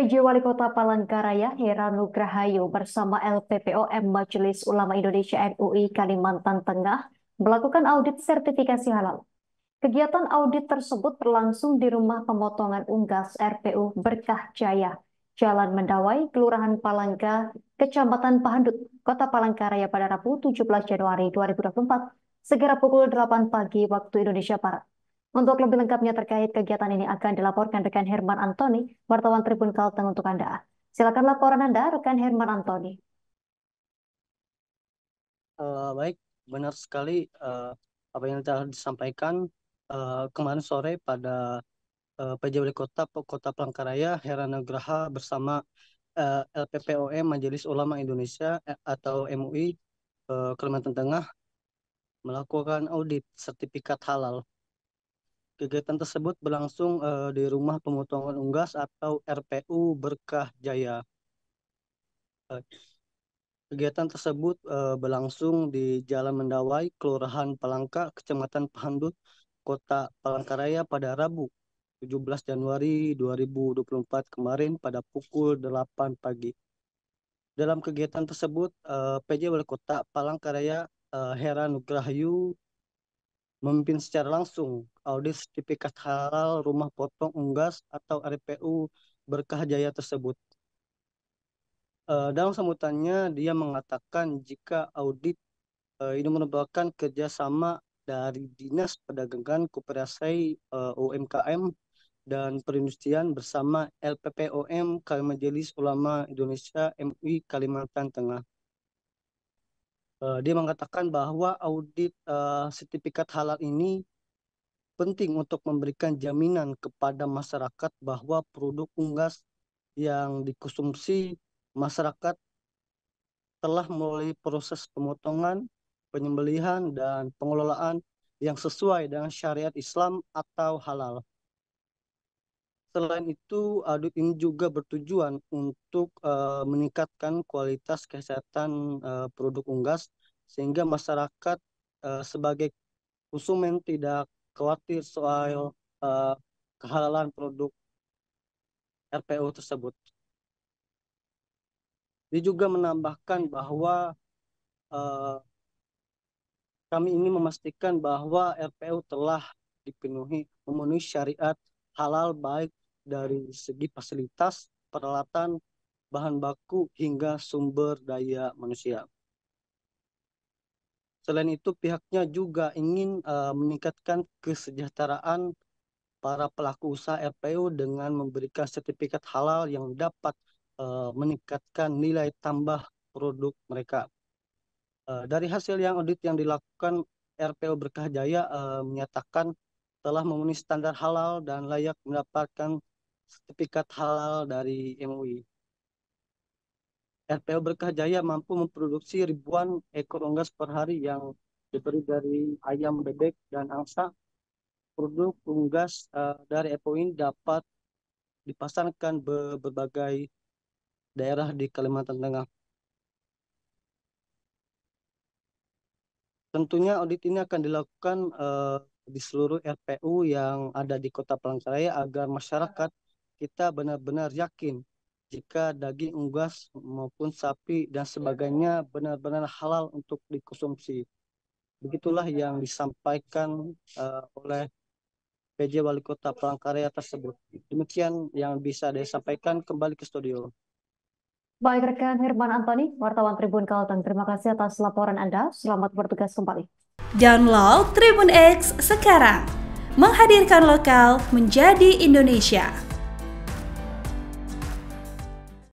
PJ Wali Kota Palangkaraya Hera Nugrahayu bersama LPPOM Majelis Ulama Indonesia MUI Kalimantan Tengah melakukan audit sertifikasi halal. Kegiatan audit tersebut berlangsung di rumah pemotongan unggas RPU Berkah Jaya, Jalan Mendawai, Kelurahan Palangka, Kecamatan Pahandut, Kota Palangkaraya pada Rabu 17 Januari 2024, segera pukul 8 pagi waktu Indonesia Barat. Untuk lebih lengkapnya terkait kegiatan ini akan dilaporkan rekan Herman Antoni, wartawan Tribun Kalteng untuk Anda. Silakan laporan Anda, rekan Herman Antoni. Uh, baik, benar sekali uh, apa yang telah disampaikan uh, kemarin sore pada uh, PJ Wali Kota Kota Palangkaraya Heranagraha bersama uh, LPPOM Majelis Ulama Indonesia atau MUI uh, Kalimantan Tengah melakukan audit sertifikat halal Kegiatan tersebut berlangsung uh, di Rumah Pemotongan Unggas atau RPU Berkah Jaya. Uh, kegiatan tersebut uh, berlangsung di Jalan Mendawai, Kelurahan Palangka, Kecamatan Pahandut, Kota Palangkaraya pada Rabu 17 Januari 2024 kemarin pada pukul 8 pagi. Dalam kegiatan tersebut, uh, PJ Wali Kota Palangkaraya uh, Hera Nugrahayu memimpin secara langsung audit sertifikat halal rumah potong unggas atau RPU berkah jaya tersebut. Eh, dalam sambutannya dia mengatakan jika audit uh, ini merupakan kerjasama dari Dinas Perdagangan Koperasi uh, eh, UMKM dan Perindustrian bersama LPPOM Majelis Ulama Indonesia MUI Kalimantan Tengah. Eh, dia mengatakan bahwa audit uh, sertifikat halal ini penting untuk memberikan jaminan kepada masyarakat bahwa produk unggas yang dikonsumsi masyarakat telah melalui proses pemotongan, penyembelihan, dan pengelolaan yang sesuai dengan syariat Islam atau halal. Selain itu, adu ini juga bertujuan untuk uh, meningkatkan kualitas kesehatan uh, produk unggas sehingga masyarakat uh, sebagai konsumen tidak khawatir soal uh, kehalalan produk RPO tersebut. Dia juga menambahkan bahwa uh, kami ini memastikan bahwa RPO telah dipenuhi memenuhi syariat halal baik dari segi fasilitas, peralatan, bahan baku, hingga sumber daya manusia. Selain itu, pihaknya juga ingin uh, meningkatkan kesejahteraan para pelaku usaha RPO dengan memberikan sertifikat halal yang dapat uh, meningkatkan nilai tambah produk mereka. Uh, dari hasil yang audit yang dilakukan, RPU Berkah Jaya uh, menyatakan telah memenuhi standar halal dan layak mendapatkan sertifikat halal dari MUI. RPO Berkah Jaya mampu memproduksi ribuan ekor unggas per hari yang diberi dari ayam, bebek, dan angsa. Produk unggas uh, dari EPO ini dapat dipasarkan ke berbagai daerah di Kalimantan Tengah. Tentunya audit ini akan dilakukan uh, di seluruh RPU yang ada di Kota Palangkaraya agar masyarakat kita benar-benar yakin jika daging unggas maupun sapi dan sebagainya benar-benar halal untuk dikonsumsi. Begitulah yang disampaikan uh, oleh PJ Wali Kota Palangkaraya tersebut. Demikian yang bisa saya sampaikan kembali ke studio. Baik rekan Herman Antoni, wartawan Tribun Kalteng, terima kasih atas laporan Anda. Selamat bertugas kembali. Download Tribun X sekarang. Menghadirkan lokal menjadi Indonesia.